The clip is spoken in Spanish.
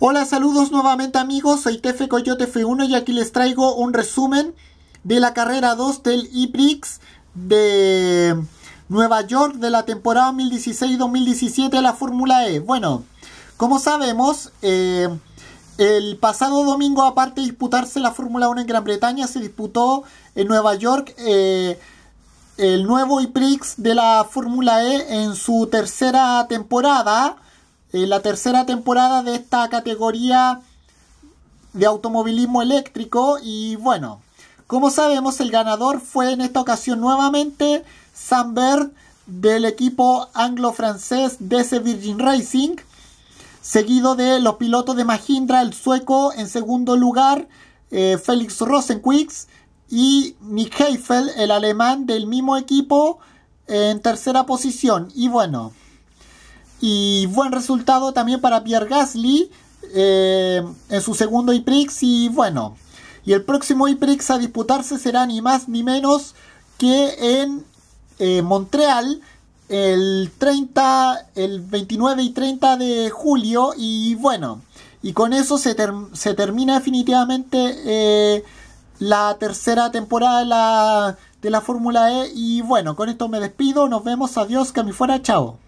Hola, saludos nuevamente amigos, soy Tefe Coyote F1 y aquí les traigo un resumen de la carrera 2 del IPRIX de Nueva York de la temporada 2016-2017 de la Fórmula E. Bueno, como sabemos, eh, el pasado domingo, aparte de disputarse la Fórmula 1 en Gran Bretaña, se disputó en Nueva York eh, el nuevo IPRIX de la Fórmula E en su tercera temporada eh, la tercera temporada de esta categoría de automovilismo eléctrico y bueno, como sabemos el ganador fue en esta ocasión nuevamente Sambert del equipo anglo-francés DC Virgin Racing, seguido de los pilotos de Mahindra, el sueco en segundo lugar, eh, Felix Félix Rosenquist y Nick Heifel, el alemán del mismo equipo, en tercera posición. Y bueno, y buen resultado también para Pierre Gasly eh, en su segundo IPRIX. Y bueno, y el próximo IPRIX a disputarse será ni más ni menos que en eh, Montreal el el 29 y 30 de julio. Y bueno, y con eso se, termina definitivamente eh, la tercera temporada de la, Fórmula E. Y bueno, con esto me despido. Nos vemos. Adiós. Que me fuera. Chao.